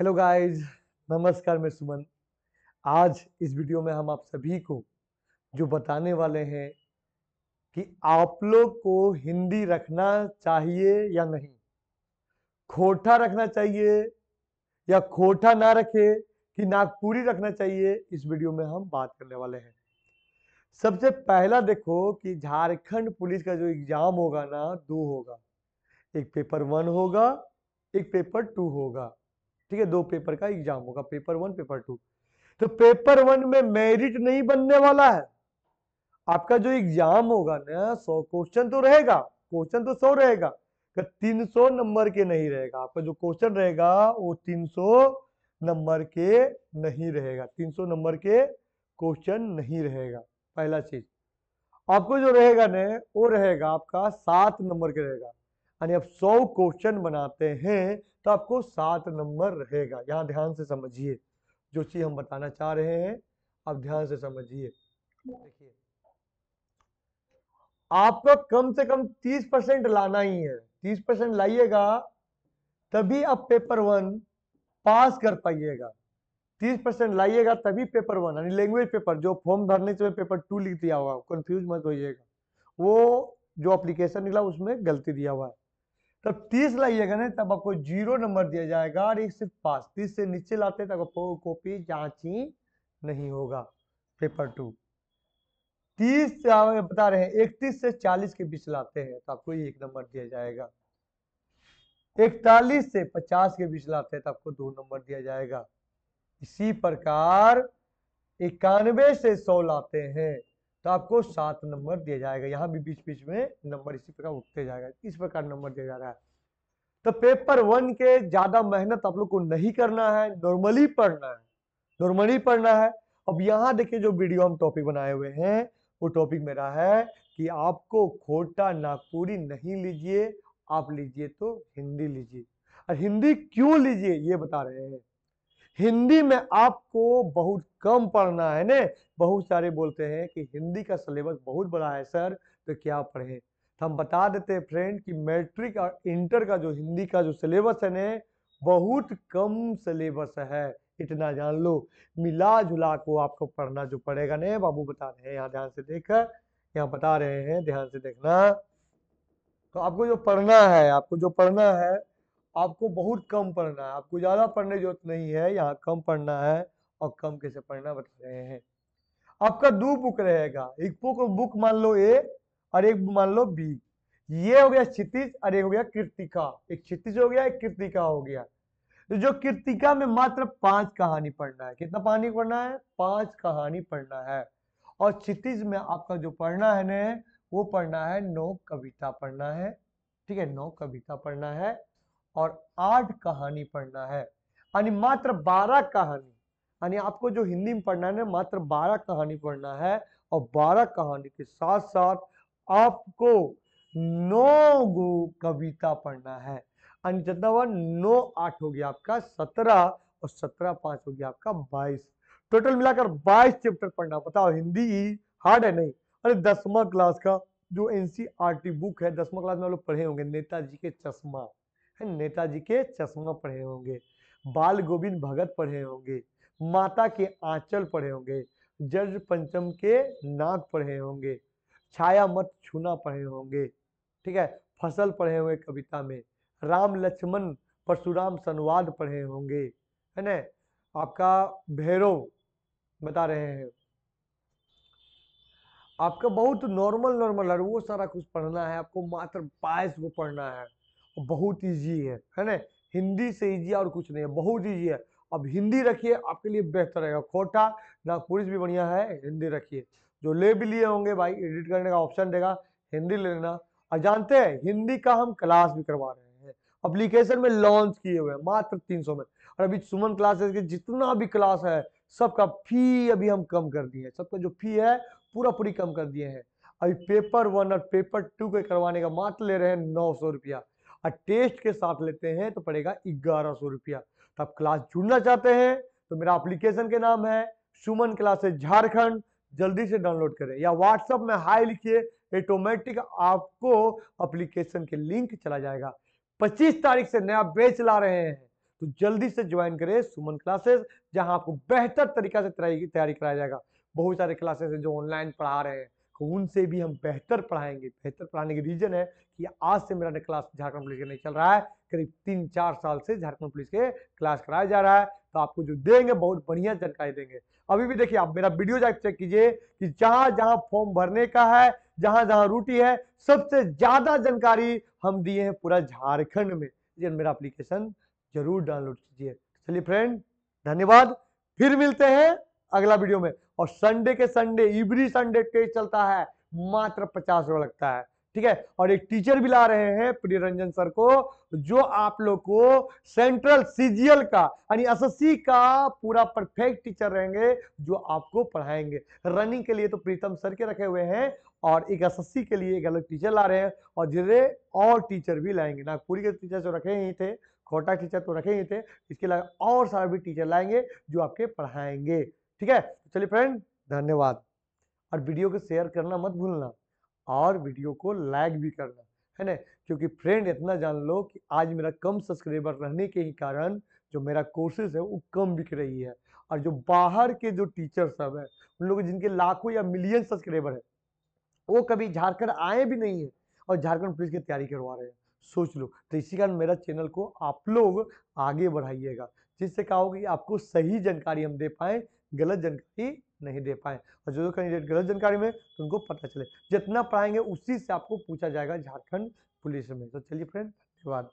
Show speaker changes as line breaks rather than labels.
hello guys नमस्कार मैं सुमन आज इस वीडियो में हम आप सभी को जो बताने वाले हैं कि आप लोग को हिंदी रखना चाहिए या नहीं खोटा रखना चाहिए या खोटा ना रखे कि नागपुरी रखना चाहिए इस वीडियो में हम बात करने वाले हैं सबसे पहला देखो कि झारखंड पुलिस का जो एग्जाम होगा ना दो होगा एक पेपर वन होगा एक पेपर टू होगा ठीक है दो पेपर का एग्जाम होगा पेपर वन पेपर टू तो पेपर वन में मेरिट नहीं बनने वाला है आपका जो एग्जाम होगा ना सौ क्वेश्चन तो रहेगा क्वेश्चन तो सौ रहेगा तीन सौ नंबर के नहीं रहेगा आपका जो क्वेश्चन रहेगा वो तीन सौ नंबर के नहीं रहेगा तीन सौ नंबर के क्वेश्चन नहीं रहेगा पहला चीज आपको जो रहेगा ना वो रहेगा आपका सात नंबर के रहेगा यानी आप सौ क्वेश्चन बनाते हैं तो आपको सात नंबर रहेगा यहाँ ध्यान से समझिए जो चीज़ हम बताना चाह रहे हैं आप ध्यान से समझिए देखिए आपको कम से कम तीस परसेंट लाना ही है तीस परसेंट लाइएगा तभी आप पेपर वन पास कर पाइएगा तीस परसेंट लाइएगा तभी पेपर वन यानी लैंग्वेज पेपर जो फॉर्म भरने से पेपर टू लिख दिया हुआ कंफ्यूज मत होइएगा वो जो एप्लीकेशन निकला उसमें गलती दिया हुआ है तब तीस लाइएगा ना तब आपको जीरो नंबर दिया जाएगा और एक सिर्फ पास तीस से नीचे लाते तब आपको कॉपी जाँच ही नहीं होगा पेपर टू तीस बता रहे हैं इकतीस से चालीस के बीच लाते हैं तो आपको एक नंबर दिया जाएगा इकतालीस से पचास के बीच लाते हैं तो आपको दो नंबर दिया जाएगा इसी प्रकार इक्यानवे से सौ लाते हैं तो आपको सात नंबर दिया जाएगा यहाँ भी बीच बीच में नंबर इसी प्रकार उठते जाएगा इस प्रकार नंबर दिया जा रहा है तो पेपर वन के ज़्यादा मेहनत आप लोग को नहीं करना है नॉर्मली पढ़ना है नॉर्मली पढ़ना है अब यहाँ देखिए जो वीडियो हम टॉपिक बनाए हुए हैं वो टॉपिक मेरा है कि आपको खोटा नागपुरी नहीं लीजिए आप लीजिए तो हिंदी लीजिए और हिंदी क्यों लीजिए ये बता रहे हैं हिंदी में आपको बहुत कम पढ़ना है ने बहुत सारे बोलते हैं कि हिंदी का सिलेबस बहुत बड़ा है सर तो क्या पढ़े तो हम बता देते हैं फ्रेंड कि मैट्रिक और इंटर का जो हिंदी का जो सिलेबस है ने बहुत कम सिलेबस है इतना जान लो मिला जुला को आपको पढ़ना जो पड़ेगा ने बाबू बता रहे हैं यहाँ ध्यान से देख यहाँ बता रहे हैं ध्यान से देखना तो आपको जो पढ़ना है आपको जो पढ़ना है आपको बहुत कम पढ़ना है आपको ज़्यादा पढ़ने की जरूरत नहीं है यहाँ कम पढ़ना है और कम कैसे पढ़ना बता रहे हैं आपका दो बुक रहेगा एक बुक बुक मान लो ए और एक मान लो बी ये हो गया क्षितिज और एक हो गया कृतिका एक क्षितिज हो गया एक कृतिका हो गया तो जो कृतिका में मात्र पांच कहानी पढ़ना है कितना पानी पढ़ना है पांच कहानी पढ़ना है और क्षितिज में आपका जो पढ़ना है ना वो पढ़ना है नौ कविता पढ़ना है ठीक है नौ कविता पढ़ना है और आठ कहानी पढ़ना है यानी मात्र बारह कहानी यानी आपको जो हिंदी में पढ़ना है मात्र बारह कहानी पढ़ना है और बारह कहानी के साथ साथ आपको नौ गो कविता पढ़ना है यानी जितना हुआ नौ आठ हो गया आपका सत्रह और सत्रह पाँच हो गया आपका बाईस टोटल मिलाकर बाईस चैप्टर पढ़ना बताओ हिंदी ही हार्ड है नहीं अरे दसवा क्लास का जो एनसीईआरटी बुक e है दसवा क्लास में हम लोग पढ़े होंगे नेताजी के चश्मा नेताजी के चश्मा पढ़े होंगे बाल गोविंद भगत पढ़े होंगे माता के आंचल पढ़े होंगे जज पंचम के नाक पढ़े होंगे छाया मत छूना पढ़े होंगे ठीक है फसल पढ़े हुए कविता में राम लक्ष्मण परशुराम संवाद पढ़े होंगे है ना आपका भैरव बता रहे हैं आपका बहुत नॉर्मल नॉर्मल है वो सारा कुछ पढ़ना है आपको मात्र बाईस को पढ़ना है बहुत ईजी है है ना हिंदी से ईजी और कुछ नहीं है बहुत ईजी है अब हिंदी रखिए आपके लिए बेहतर रहेगा खोटा नागपुरी भी बढ़िया है हिंदी रखिए जो ले भी लिए होंगे भाई एडिट करने का ऑप्शन देगा हिंदी ले लेना और जानते हैं हिंदी का हम क्लास भी करवा रहे हैं अप्लीकेशन में लॉन्च किए हुए हैं मात्र 300 में और अभी सुमन क्लासेस के जितना भी क्लास है सबका फी अभी हम कम कर दिए हैं सबका जो फी है पूरा पूरी कम कर दिए हैं अभी पेपर वन और पेपर टू के करवाने का मात्र ले रहे हैं नौ सौ रुपया और टेस्ट के साथ लेते हैं तो पड़ेगा ग्यारह सौ रुपया तो आप क्लास जुड़ना चाहते हैं तो मेरा एप्लीकेशन के नाम है सुमन क्लासेस झारखंड जल्दी से डाउनलोड करें या व्हाट्सअप में हाई लिखिए ऑटोमेटिक आपको अप्लीकेशन के लिंक चला जाएगा पच्चीस तारीख से नया बेच ला रहे हैं तो जल्दी से ज्वाइन करें सुमन क्लासेस जहां आपको बेहतर तरीका से तैयारी कराया जाएगा बहुत सारे क्लासेस हैं जो ऑनलाइन पढ़ा रहे हैं को तो उनसे भी हम बेहतर पढ़ाएंगे बेहतर पढ़ाने की रीज़न है कि आज से मेरा क्लास झारखंड पुलिस का नहीं चल रहा है करीब तीन चार साल से झारखंड पुलिस के क्लास कराया जा रहा है तो आपको जो देंगे बहुत बढ़िया जानकारी देंगे अभी भी देखिए आप मेरा वीडियो जाकर चेक कीजिए कि जहां जहां फॉर्म भरने का है जहां जहां रूटी है सबसे ज़्यादा जानकारी हम दिए हैं पूरा झारखंड में इसलिए मेरा अप्लीकेशन जरूर डाउनलोड कीजिए चलिए फ्रेंड धन्यवाद फिर मिलते हैं अगला वीडियो में और संडे के संडे इवरी संडे टेस्ट चलता है मात्र पचास रुपए लगता है ठीक है और एक टीचर भी ला रहे हैं प्रिय रंजन सर को जो आप लोग को सेंट्रल सीजीएल का यानी एसएससी का पूरा परफेक्ट टीचर रहेंगे जो आपको पढ़ाएंगे रनिंग के लिए तो प्रीतम सर के रखे हुए हैं और एक एसएससी के लिए एक अलग टीचर ला रहे हैं और जिसे और टीचर भी लाएंगे नागपुरी के टीचर जो तो रखे ही थे खोटा टीचर तो रखे ही थे इसके अलावा और सारे भी टीचर लाएंगे जो आपके पढ़ाएंगे ठीक है तो चलिए फ्रेंड धन्यवाद और वीडियो को शेयर करना मत भूलना और वीडियो को लाइक भी करना है ना क्योंकि फ्रेंड इतना जान लो कि आज मेरा कम सब्सक्राइबर रहने के ही कारण जो मेरा कोर्सेज है वो कम बिक रही है और जो बाहर के जो टीचर सब हैं उन लोग जिनके लाखों या मिलियन सब्सक्राइबर है वो कभी झारखंड आए भी नहीं है और झारखंड पुलिस की तैयारी करवा रहे हैं सोच लो तो इसी कारण मेरा चैनल को आप लोग आगे बढ़ाइएगा जिससे कहा होगा कि आपको सही जानकारी हम दे पाएँ गलत जानकारी नहीं दे पाए और जो जो कैंडिडेट गलत जानकारी में तो उनको पता चले जितना पढ़ाएंगे उसी से आपको पूछा जाएगा झारखंड पुलिस में तो चलिए फ्रेंड धन्यवाद